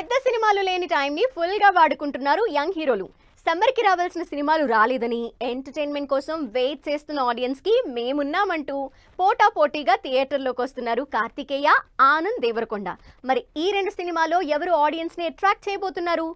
పెద్ద సినిమాలు లేని టైంని ఫుల్గా వాడుకుంటున్నారు యంగ్ హీరోలు సమ్మర్కి రావాల్సిన సినిమాలు రాలేదని ఎంటర్టైన్మెంట్ కోసం వెయిట్ చేస్తున్న ఆడియన్స్కి మేమున్నామంటూ పోటా పోటీగా థియేటర్లోకి వస్తున్నారు కార్తికేయ ఆనంద్ దేవరకొండ మరి ఈ రెండు సినిమాలో ఎవరు ఆడియన్స్ని అట్రాక్ట్ చేయబోతున్నారు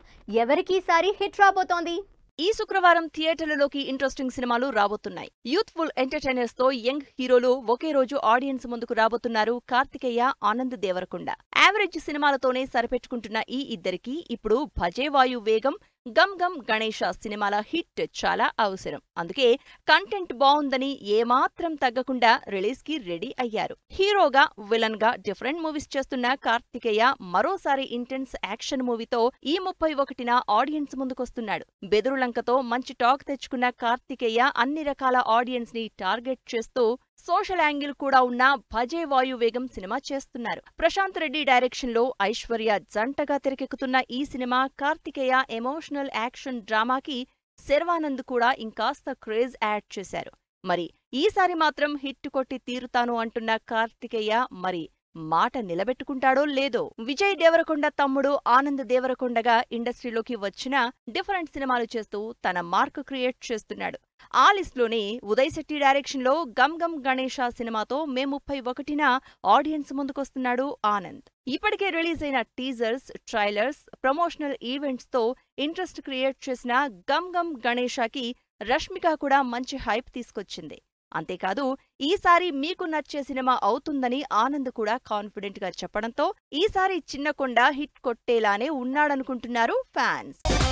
ఎవరికి ఈసారి హిట్ రాబోతోంది ఈ శుక్రవారం థియేటర్లలోకి ఇంట్రెస్టింగ్ సినిమాలు రాబోతున్నాయి యూత్ఫుల్ ఎంటర్టైనర్స్ తో యంగ్ హీరోలు ఒకే రోజు ఆడియన్స్ ముందుకు రాబోతున్నారు కార్తికేయ ఆనంద్ దేవరకొండ యావరేజ్ సినిమాలతోనే సరిపెట్టుకుంటున్న ఈ ఇద్దరికి ఇప్పుడు భజేవాయు వేగం గమ్ గమ్ గణేష సినిమాల హిట్ చాలా అవసరం అందుకే కంటెంట్ బాగుందని ఏమాత్రం తగ్గకుండా రిలీజ్ కి రెడీ అయ్యారు హీరోగా విలన్ గా డిఫరెంట్ మూవీస్ చేస్తున్న కార్తికేయ మరోసారి ఇంటెన్స్ యాక్షన్ మూవీతో ఈ ముప్పై ఒకటిన ఆడియన్స్ ముందుకొస్తున్నాడు బెదురులంకతో మంచి టాక్ తెచ్చుకున్న కార్తికేయ అన్ని రకాల ఆడియన్స్ ని టార్గెట్ చేస్తూ సోషల్ యాంగిల్ కూడా ఉన్న భజే వాయు వేగం సినిమా చేస్తున్నారు ప్రశాంత్ రెడ్డి డైరెక్షన్ లో ఐశ్వర్య జంటగా తెరకెక్కుతున్న ఈ సినిమా కార్తికేయ ఎమోషనల్ యాక్షన్ డ్రామాకి శర్వానంద్ కూడా ఇంకాస్త క్రేజ్ యాడ్ చేశారు మరి ఈసారి మాత్రం హిట్ కొట్టి తీరుతాను అంటున్న కార్తికేయ మరి మాట నిలబెట్టుకుంటాడో లేదో విజయ్ దేవరకొండ తమ్ముడు ఆనంద్ దేవరకొండగా ఇండస్ట్రీలోకి వచ్చిన డిఫరెంట్ సినిమాలు చేస్తూ తన మార్క్ క్రియేట్ చేస్తున్నాడు ఆ లిస్ట్లోని ఉదయ్ శెట్టి డైరెక్షన్లో గమ్ గమ్ గణేష సినిమాతో మే ముప్పై ఒకటిన ఆడియన్స్ ముందుకొస్తున్నాడు ఆనంద్ ఇప్పటికే రిలీజ్ అయిన టీజర్స్ ట్రైలర్స్ ప్రమోషనల్ ఈవెంట్స్తో ఇంట్రెస్ట్ క్రియేట్ చేసిన గమ్ గమ్ గణేషాకి రష్మిక కూడా మంచి హైప్ తీసుకొచ్చింది అంతేకాదు ఈసారి మీకు నచ్చే సినిమా అవుతుందని ఆనంద్ కూడా కాన్ఫిడెంట్ గా చెప్పడంతో ఈసారి చిన్నకొండ హిట్ కొట్టేలానే ఉన్నాడనుకుంటున్నారు ఫ్యాన్స్